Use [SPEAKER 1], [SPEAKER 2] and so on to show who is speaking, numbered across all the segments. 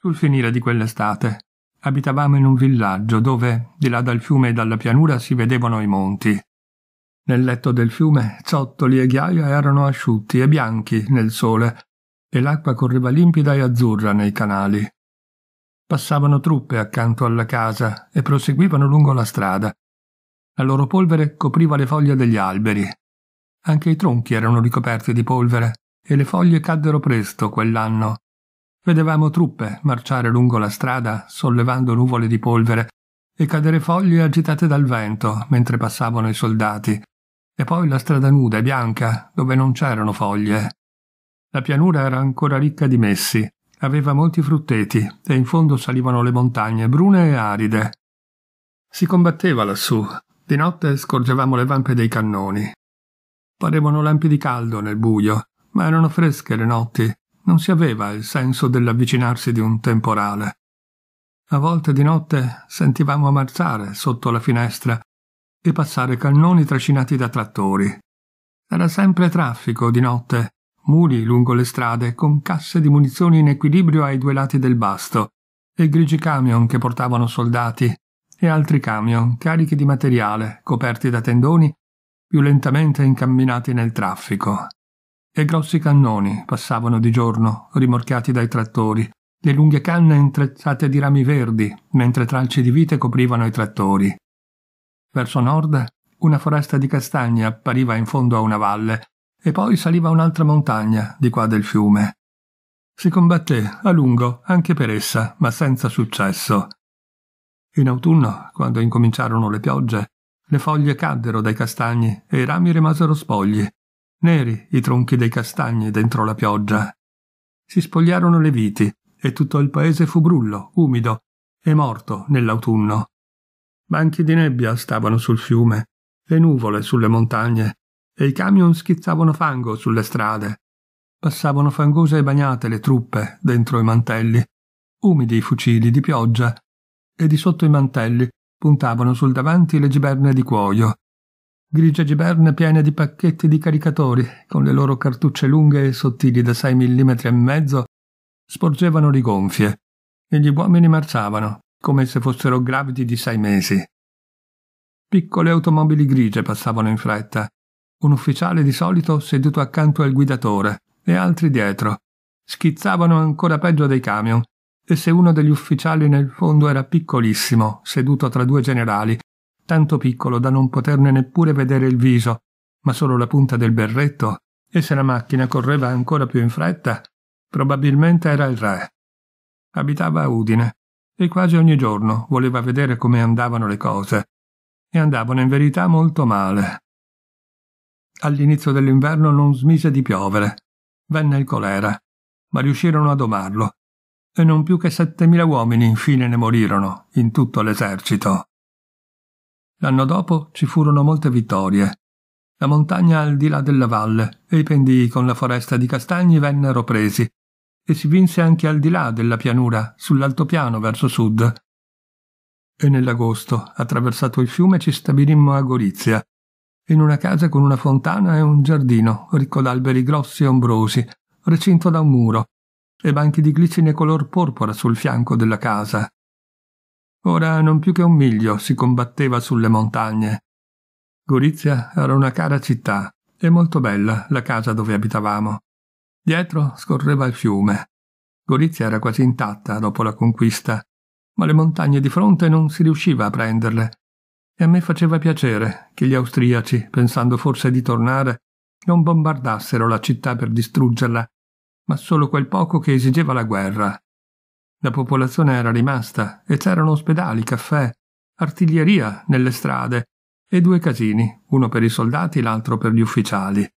[SPEAKER 1] Sul finire di quell'estate abitavamo in un villaggio dove, di là dal fiume e dalla pianura, si vedevano i monti. Nel letto del fiume ciottoli e ghiaia erano asciutti e bianchi nel sole, e l'acqua correva limpida e azzurra nei canali. Passavano truppe accanto alla casa e proseguivano lungo la strada. La loro polvere copriva le foglie degli alberi. Anche i tronchi erano ricoperti di polvere e le foglie caddero presto quell'anno Vedevamo truppe marciare lungo la strada, sollevando nuvole di polvere, e cadere foglie agitate dal vento mentre passavano i soldati, e poi la strada nuda e bianca, dove non c'erano foglie. La pianura era ancora ricca di messi, aveva molti frutteti e in fondo salivano le montagne brune e aride. Si combatteva lassù, di notte scorgevamo le vampe dei cannoni. Parevano lampi di caldo nel buio, ma erano fresche le notti non si aveva il senso dell'avvicinarsi di un temporale. A volte di notte sentivamo ammazzare sotto la finestra e passare cannoni trascinati da trattori. Era sempre traffico di notte, muli lungo le strade con casse di munizioni in equilibrio ai due lati del basto e grigi camion che portavano soldati e altri camion carichi di materiale coperti da tendoni più lentamente incamminati nel traffico e grossi cannoni passavano di giorno, rimorchiati dai trattori, le lunghe canne intrecciate di rami verdi, mentre tralci di vite coprivano i trattori. Verso nord, una foresta di castagne appariva in fondo a una valle, e poi saliva un'altra montagna di qua del fiume. Si combatté a lungo anche per essa, ma senza successo. In autunno, quando incominciarono le piogge, le foglie caddero dai castagni e i rami rimasero spogli, neri i tronchi dei castagni dentro la pioggia. Si spogliarono le viti e tutto il paese fu brullo, umido e morto nell'autunno. Banchi di nebbia stavano sul fiume, le nuvole sulle montagne e i camion schizzavano fango sulle strade. Passavano fangose e bagnate le truppe dentro i mantelli, umidi i fucili di pioggia e di sotto i mantelli puntavano sul davanti le giberne di cuoio grigie giberne piene di pacchetti di caricatori, con le loro cartucce lunghe e sottili da sei millimetri e mezzo, sporgevano rigonfie, e gli uomini marciavano, come se fossero gravidi di sei mesi. Piccole automobili grigie passavano in fretta, un ufficiale di solito seduto accanto al guidatore e altri dietro. Schizzavano ancora peggio dei camion, e se uno degli ufficiali nel fondo era piccolissimo, seduto tra due generali, tanto piccolo da non poterne neppure vedere il viso, ma solo la punta del berretto, e se la macchina correva ancora più in fretta, probabilmente era il re. Abitava a Udine e quasi ogni giorno voleva vedere come andavano le cose, e andavano in verità molto male. All'inizio dell'inverno non smise di piovere, venne il colera, ma riuscirono a domarlo, e non più che settemila uomini infine ne morirono in tutto l'esercito. L'anno dopo ci furono molte vittorie. La montagna al di là della valle e i pendii con la foresta di castagni vennero presi, e si vinse anche al di là della pianura, sull'altopiano verso sud. E nell'agosto, attraversato il fiume, ci stabilimmo a Gorizia, in una casa con una fontana e un giardino, ricco d'alberi grossi e ombrosi, recinto da un muro, e banchi di glicine color porpora sul fianco della casa, Ora non più che un miglio si combatteva sulle montagne. Gorizia era una cara città e molto bella la casa dove abitavamo. Dietro scorreva il fiume. Gorizia era quasi intatta dopo la conquista, ma le montagne di fronte non si riusciva a prenderle. E a me faceva piacere che gli austriaci, pensando forse di tornare, non bombardassero la città per distruggerla, ma solo quel poco che esigeva la guerra, la popolazione era rimasta e c'erano ospedali, caffè, artiglieria nelle strade e due casini, uno per i soldati, l'altro per gli ufficiali.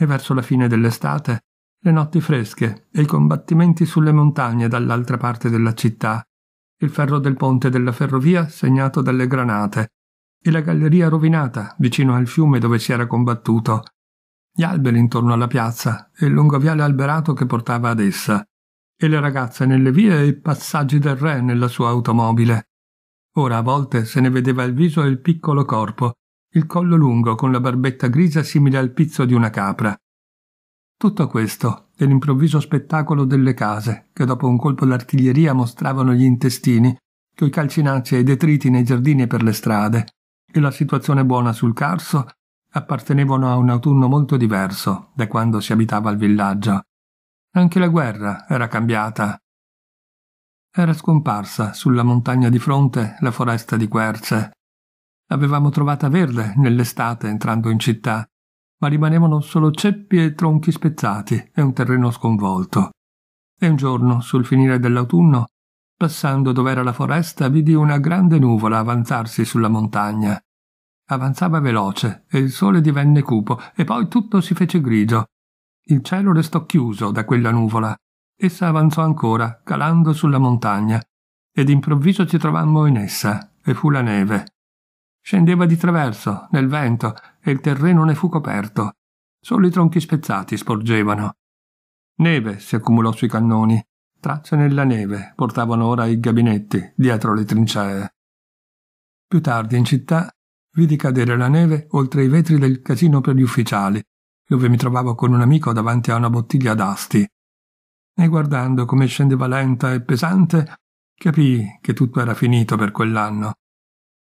[SPEAKER 1] E verso la fine dell'estate le notti fresche e i combattimenti sulle montagne dall'altra parte della città, il ferro del ponte della ferrovia segnato dalle granate e la galleria rovinata vicino al fiume dove si era combattuto, gli alberi intorno alla piazza e il lungo viale alberato che portava ad essa, e le ragazze nelle vie e i passaggi del re nella sua automobile. Ora a volte se ne vedeva il viso e il piccolo corpo, il collo lungo con la barbetta grigia simile al pizzo di una capra. Tutto questo e l'improvviso spettacolo delle case, che dopo un colpo d'artiglieria mostravano gli intestini, coi calcinacci e i detriti nei giardini e per le strade, e la situazione buona sul Carso appartenevano a un autunno molto diverso da quando si abitava al villaggio, anche la guerra era cambiata. Era scomparsa sulla montagna di fronte la foresta di querce. L'avevamo trovata verde nell'estate entrando in città, ma rimanevano solo ceppi e tronchi spezzati e un terreno sconvolto. E un giorno, sul finire dell'autunno, passando dove era la foresta, vidi una grande nuvola avanzarsi sulla montagna. Avanzava veloce e il sole divenne cupo e poi tutto si fece grigio il cielo restò chiuso da quella nuvola. Essa avanzò ancora, calando sulla montagna, e d'improvviso ci trovammo in essa, e fu la neve. Scendeva di traverso, nel vento, e il terreno ne fu coperto. Solo i tronchi spezzati sporgevano. Neve si accumulò sui cannoni. Tracce nella neve portavano ora i gabinetti dietro le trincee. Più tardi in città vidi cadere la neve oltre i vetri del casino per gli ufficiali dove mi trovavo con un amico davanti a una bottiglia d'asti, e guardando come scendeva lenta e pesante, capii che tutto era finito per quell'anno.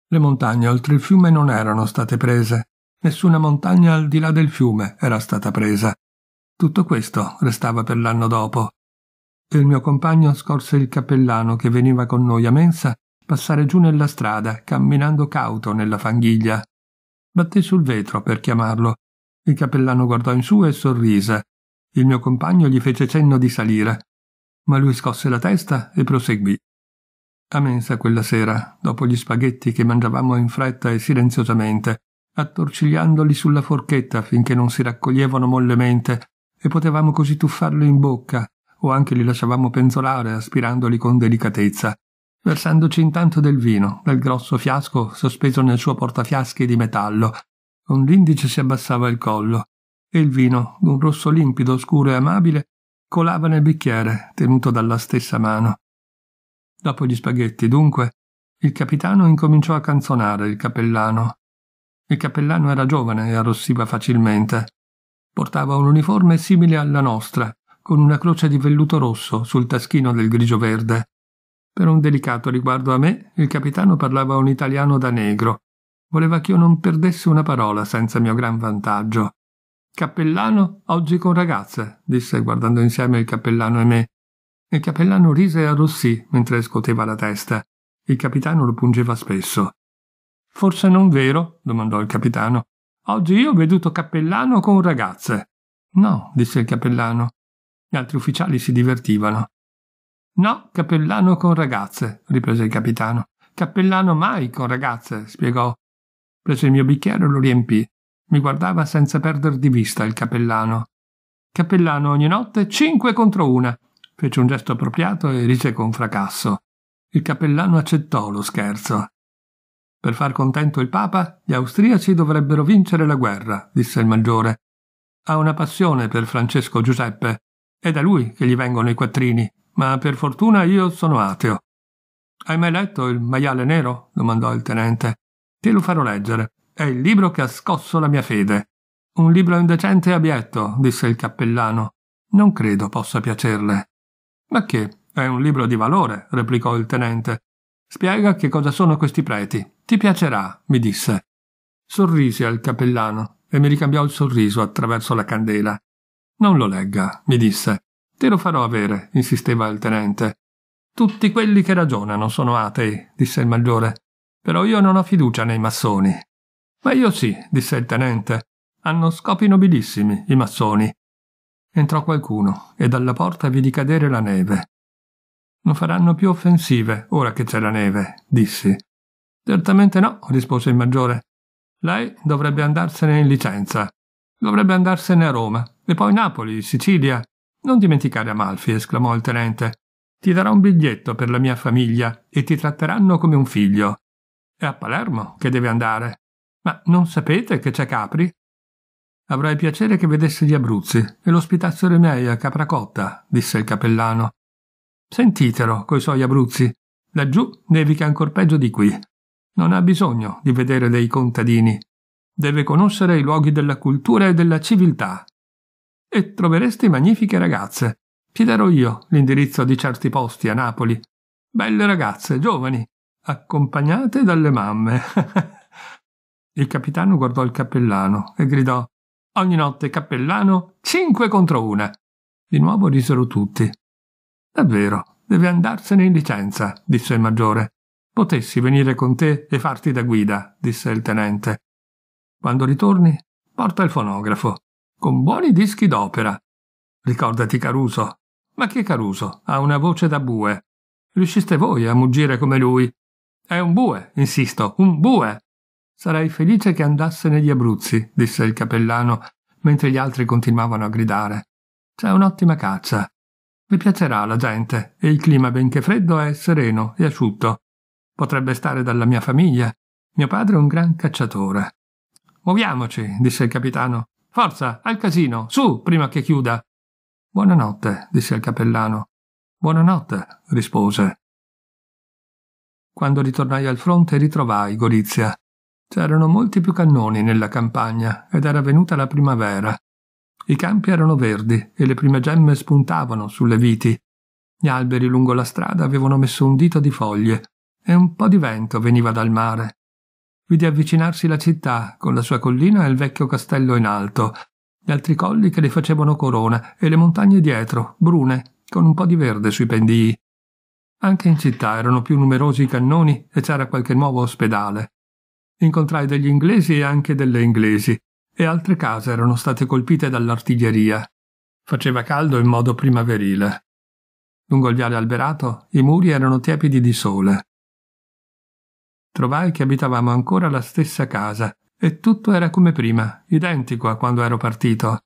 [SPEAKER 1] Le montagne oltre il fiume non erano state prese, nessuna montagna al di là del fiume era stata presa. Tutto questo restava per l'anno dopo. E il mio compagno scorse il cappellano che veniva con noi a mensa passare giù nella strada, camminando cauto nella fanghiglia. Batté sul vetro per chiamarlo, il cappellano guardò in su e sorrise. Il mio compagno gli fece cenno di salire, ma lui scosse la testa e proseguì. A mensa quella sera, dopo gli spaghetti che mangiavamo in fretta e silenziosamente, attorcigliandoli sulla forchetta finché non si raccoglievano mollemente e potevamo così tuffarli in bocca o anche li lasciavamo penzolare aspirandoli con delicatezza, versandoci intanto del vino dal grosso fiasco sospeso nel suo portafiaschi di metallo con l'indice si abbassava il collo, e il vino, d'un rosso limpido, scuro e amabile, colava nel bicchiere, tenuto dalla stessa mano. Dopo gli spaghetti, dunque, il capitano incominciò a canzonare il cappellano. Il cappellano era giovane e arrossiva facilmente. Portava un uniforme simile alla nostra, con una croce di velluto rosso sul taschino del grigio verde. Per un delicato riguardo a me, il capitano parlava un italiano da negro, voleva che io non perdessi una parola senza mio gran vantaggio. Cappellano oggi con ragazze, disse guardando insieme il cappellano e me. Il cappellano rise e arrossì mentre scoteva la testa. Il capitano lo pungeva spesso. Forse non vero? domandò il capitano. Oggi io ho veduto cappellano con ragazze. No, disse il cappellano. Gli altri ufficiali si divertivano. No, cappellano con ragazze, riprese il capitano. Cappellano mai con ragazze, spiegò Prese il mio bicchiere e lo riempì. Mi guardava senza perdere di vista il cappellano. Cappellano ogni notte cinque contro una. Fece un gesto appropriato e rise con fracasso. Il cappellano accettò lo scherzo. Per far contento il Papa, gli austriaci dovrebbero vincere la guerra, disse il maggiore. Ha una passione per Francesco Giuseppe. È da lui che gli vengono i quattrini, ma per fortuna io sono ateo. Hai mai letto il maiale nero? domandò il tenente. Te lo farò leggere. È il libro che ha scosso la mia fede. Un libro indecente e abietto, disse il cappellano. Non credo possa piacerle. Ma che? È un libro di valore, replicò il tenente. Spiega che cosa sono questi preti. Ti piacerà, mi disse. Sorrisi al cappellano e mi ricambiò il sorriso attraverso la candela. Non lo legga, mi disse. Te lo farò avere, insisteva il tenente. Tutti quelli che ragionano sono atei, disse il maggiore. Però io non ho fiducia nei massoni. Ma io sì, disse il tenente. Hanno scopi nobilissimi, i massoni. Entrò qualcuno e dalla porta vidi cadere la neve. Non faranno più offensive ora che c'è la neve, dissi. Certamente no, rispose il maggiore. Lei dovrebbe andarsene in licenza. Dovrebbe andarsene a Roma, e poi Napoli, Sicilia. Non dimenticare Amalfi, esclamò il tenente. Ti darò un biglietto per la mia famiglia e ti tratteranno come un figlio. È a Palermo che deve andare. Ma non sapete che c'è Capri? Avrei piacere che vedesse gli Abruzzi e l'ospitassero miei a Capracotta, disse il capellano. Sentitelo, coi suoi Abruzzi. Laggiù nevica ancor peggio di qui. Non ha bisogno di vedere dei contadini. Deve conoscere i luoghi della cultura e della civiltà. E trovereste magnifiche ragazze. Ti darò io l'indirizzo di certi posti a Napoli. Belle ragazze, giovani, accompagnate dalle mamme. il capitano guardò il cappellano e gridò Ogni notte, cappellano, cinque contro una. Di nuovo risero tutti. Davvero, deve andarsene in licenza, disse il maggiore. Potessi venire con te e farti da guida, disse il tenente. Quando ritorni, porta il fonografo, con buoni dischi d'opera. Ricordati Caruso. Ma che Caruso? Ha una voce da bue. Riusciste voi a muggire come lui, è un bue, insisto, un bue. Sarei felice che andasse negli Abruzzi, disse il cappellano, mentre gli altri continuavano a gridare. C'è un'ottima caccia. Vi piacerà la gente, e il clima, benché freddo, è sereno e asciutto. Potrebbe stare dalla mia famiglia. Mio padre è un gran cacciatore. Muoviamoci, disse il capitano. Forza, al casino, su, prima che chiuda. Buonanotte, disse il cappellano. Buonanotte, rispose. Quando ritornai al fronte ritrovai Gorizia. C'erano molti più cannoni nella campagna ed era venuta la primavera. I campi erano verdi e le prime gemme spuntavano sulle viti. Gli alberi lungo la strada avevano messo un dito di foglie e un po' di vento veniva dal mare. Vidi avvicinarsi la città con la sua collina e il vecchio castello in alto, gli altri colli che le facevano corona e le montagne dietro, brune, con un po' di verde sui pendii. Anche in città erano più numerosi i cannoni e c'era qualche nuovo ospedale. Incontrai degli inglesi e anche delle inglesi, e altre case erano state colpite dall'artiglieria. Faceva caldo in modo primaverile. Lungo il viale alberato i muri erano tiepidi di sole. Trovai che abitavamo ancora la stessa casa e tutto era come prima, identico a quando ero partito.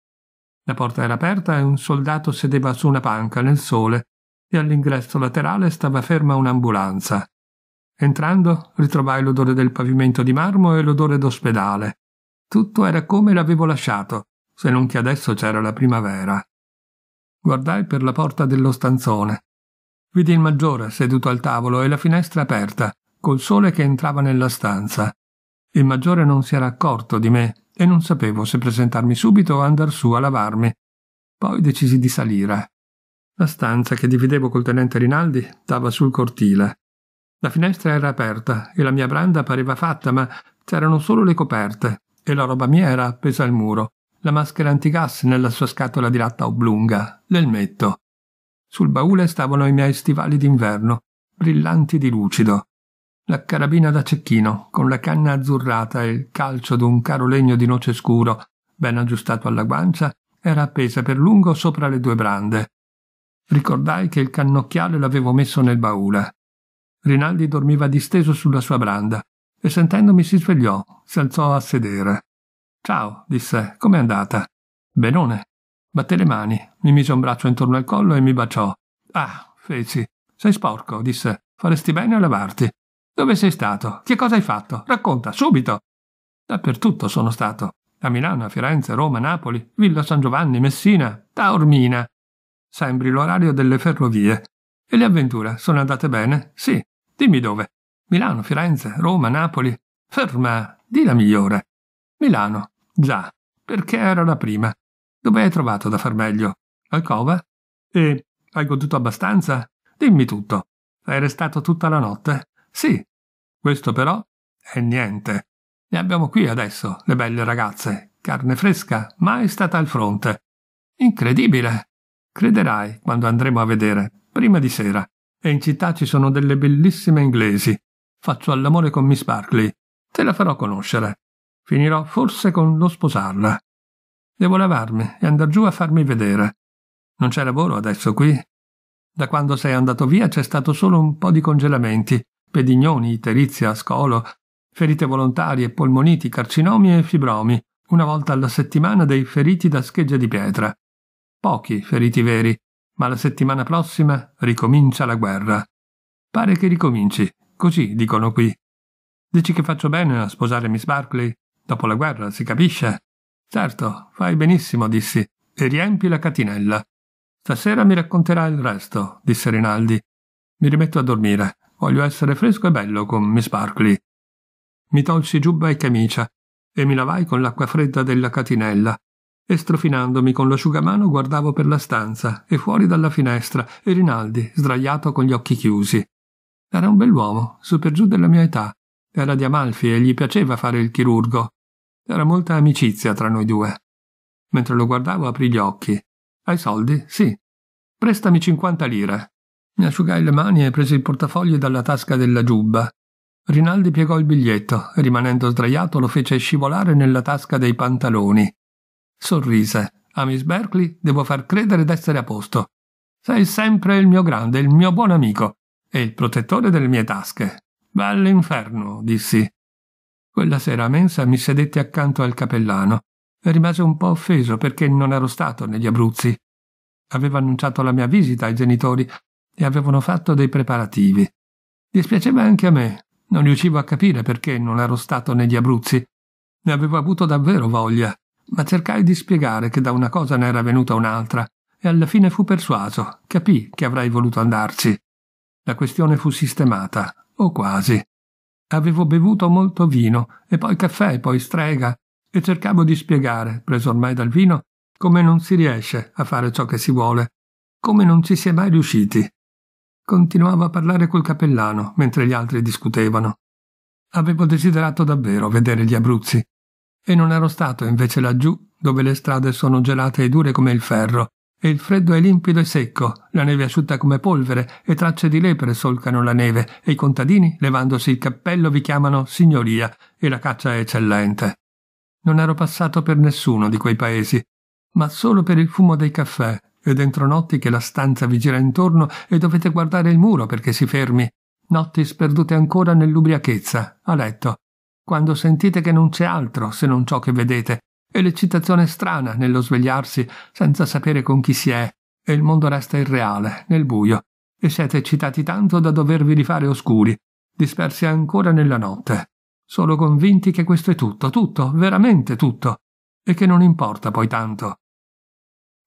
[SPEAKER 1] La porta era aperta e un soldato sedeva su una panca nel sole e all'ingresso laterale stava ferma un'ambulanza. Entrando ritrovai l'odore del pavimento di marmo e l'odore d'ospedale. Tutto era come l'avevo lasciato, se non che adesso c'era la primavera. Guardai per la porta dello stanzone. Vidi il maggiore seduto al tavolo e la finestra aperta, col sole che entrava nella stanza. Il maggiore non si era accorto di me e non sapevo se presentarmi subito o andar su a lavarmi. Poi decisi di salire. La stanza che dividevo col tenente Rinaldi dava sul cortile. La finestra era aperta e la mia branda pareva fatta, ma c'erano solo le coperte e la roba mia era appesa al muro, la maschera antigas nella sua scatola di latta oblunga, l'elmetto. Sul baule stavano i miei stivali d'inverno, brillanti di lucido. La carabina da cecchino, con la canna azzurrata e il calcio d'un caro legno di noce scuro, ben aggiustato alla guancia, era appesa per lungo sopra le due brande Ricordai che il cannocchiale l'avevo messo nel baule. Rinaldi dormiva disteso sulla sua branda e sentendomi si svegliò, si alzò a sedere. Ciao, disse, com'è andata? Benone. Batté le mani, mi mise un braccio intorno al collo e mi baciò. Ah, feci. Sei sporco, disse. Faresti bene a lavarti. Dove sei stato? Che cosa hai fatto? Racconta, subito. Dappertutto sono stato. A Milano, a Firenze, Roma, Napoli, Villa San Giovanni, Messina, Taormina sembri l'orario delle ferrovie. E le avventure sono andate bene? Sì. Dimmi dove. Milano, Firenze, Roma, Napoli. Ferma, di la migliore. Milano. Già, perché era la prima. Dove hai trovato da far meglio? Al cova? E hai goduto abbastanza? Dimmi tutto. Hai restato tutta la notte? Sì. Questo però è niente. Ne abbiamo qui adesso, le belle ragazze. Carne fresca, mai stata al fronte. Incredibile. Crederai quando andremo a vedere, prima di sera, e in città ci sono delle bellissime inglesi. Faccio all'amore con Miss Barclay. Te la farò conoscere. Finirò forse con lo sposarla. Devo lavarmi e andar giù a farmi vedere. Non c'è lavoro adesso qui. Da quando sei andato via c'è stato solo un po' di congelamenti, pedignoni, iterizia, scolo, ferite volontarie, polmoniti, carcinomi e fibromi, una volta alla settimana dei feriti da schegge di pietra. Pochi feriti veri, ma la settimana prossima ricomincia la guerra. Pare che ricominci, così dicono qui. Dici che faccio bene a sposare Miss Barclay? Dopo la guerra, si capisce? Certo, fai benissimo, dissi, e riempi la catinella. Stasera mi racconterai il resto, disse Rinaldi. Mi rimetto a dormire. Voglio essere fresco e bello con Miss Barclay. Mi tolsi giubba e camicia e mi lavai con l'acqua fredda della catinella e strofinandomi con l'asciugamano guardavo per la stanza e fuori dalla finestra e Rinaldi, sdraiato con gli occhi chiusi. Era un bell'uomo, su per giù della mia età. Era di Amalfi e gli piaceva fare il chirurgo. Era molta amicizia tra noi due. Mentre lo guardavo aprì gli occhi. Hai soldi? Sì. Prestami 50 lire. Mi asciugai le mani e presi il portafoglio dalla tasca della giubba. Rinaldi piegò il biglietto e rimanendo sdraiato lo fece scivolare nella tasca dei pantaloni. Sorrise. A Miss Berkeley devo far credere d'essere a posto. Sei sempre il mio grande, il mio buon amico e il protettore delle mie tasche. Bell'inferno, dissi. Quella sera a mensa mi sedetti accanto al capellano e rimase un po' offeso perché non ero stato negli Abruzzi. Avevo annunciato la mia visita ai genitori e avevano fatto dei preparativi. Dispiaceva anche a me, non riuscivo a capire perché non ero stato negli Abruzzi. Ne avevo avuto davvero voglia ma cercai di spiegare che da una cosa ne era venuta un'altra, e alla fine fu persuaso, capì che avrei voluto andarci. La questione fu sistemata, o quasi. Avevo bevuto molto vino, e poi caffè, e poi strega, e cercavo di spiegare, preso ormai dal vino, come non si riesce a fare ciò che si vuole, come non ci si è mai riusciti. Continuavo a parlare col cappellano mentre gli altri discutevano. Avevo desiderato davvero vedere gli Abruzzi, e non ero stato invece laggiù, dove le strade sono gelate e dure come il ferro, e il freddo è limpido e secco, la neve asciutta come polvere, e tracce di lepre solcano la neve, e i contadini, levandosi il cappello, vi chiamano signoria, e la caccia è eccellente. Non ero passato per nessuno di quei paesi, ma solo per il fumo dei caffè, e dentro notti che la stanza vi gira intorno e dovete guardare il muro perché si fermi, notti sperdute ancora nell'ubriachezza, a letto, quando sentite che non c'è altro se non ciò che vedete, e l'eccitazione strana nello svegliarsi senza sapere con chi si è, e il mondo resta irreale, nel buio, e siete eccitati tanto da dovervi rifare oscuri, dispersi ancora nella notte, solo convinti che questo è tutto, tutto, veramente tutto, e che non importa poi tanto.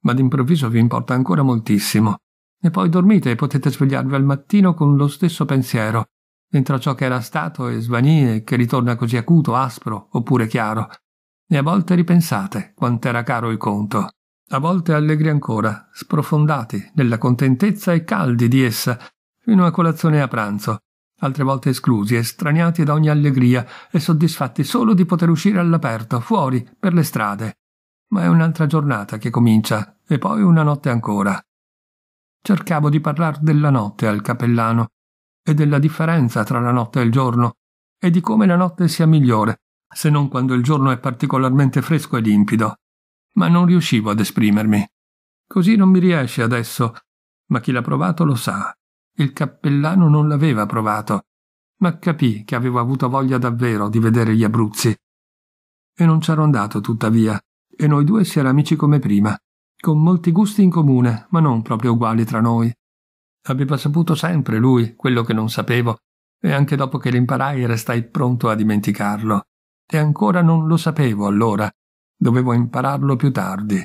[SPEAKER 1] Ma d'improvviso vi importa ancora moltissimo, e poi dormite e potete svegliarvi al mattino con lo stesso pensiero, dentro ciò che era stato e svanì e che ritorna così acuto, aspro, oppure chiaro. E a volte ripensate quant'era caro il conto. A volte allegri ancora, sprofondati nella contentezza e caldi di essa, fino a colazione e a pranzo, altre volte esclusi, estraniati da ogni allegria e soddisfatti solo di poter uscire all'aperto, fuori, per le strade. Ma è un'altra giornata che comincia, e poi una notte ancora. Cercavo di parlare della notte al cappellano, e della differenza tra la notte e il giorno, e di come la notte sia migliore, se non quando il giorno è particolarmente fresco e limpido. Ma non riuscivo ad esprimermi. Così non mi riesce adesso, ma chi l'ha provato lo sa. Il cappellano non l'aveva provato, ma capì che avevo avuto voglia davvero di vedere gli Abruzzi. E non c'ero andato tuttavia, e noi due si era amici come prima, con molti gusti in comune, ma non proprio uguali tra noi. Aveva saputo sempre lui quello che non sapevo, e anche dopo che l'imparai restai pronto a dimenticarlo. E ancora non lo sapevo allora, dovevo impararlo più tardi.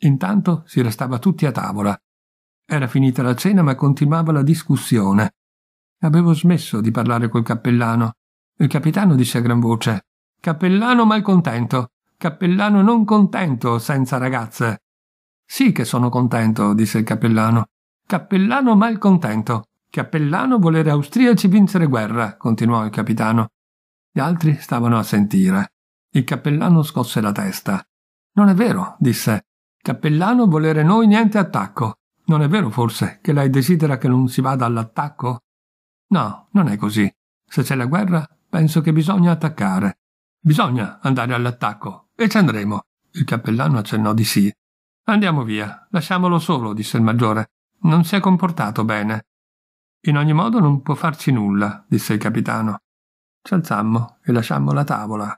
[SPEAKER 1] Intanto si restava tutti a tavola. Era finita la cena, ma continuava la discussione. Avevo smesso di parlare col cappellano. Il capitano disse a gran voce: Cappellano malcontento, cappellano non contento senza ragazze. Sì che sono contento, disse il cappellano. Cappellano malcontento. Cappellano volere austriaci vincere guerra, continuò il capitano. Gli altri stavano a sentire. Il cappellano scosse la testa. Non è vero, disse. Cappellano volere noi niente attacco. Non è vero forse che lei desidera che non si vada all'attacco? No, non è così. Se c'è la guerra, penso che bisogna attaccare. Bisogna andare all'attacco e ci andremo. Il cappellano accennò di sì. Andiamo via, lasciamolo solo, disse il maggiore. Non si è comportato bene. In ogni modo non può farci nulla, disse il capitano. Ci alzammo e lasciammo la tavola.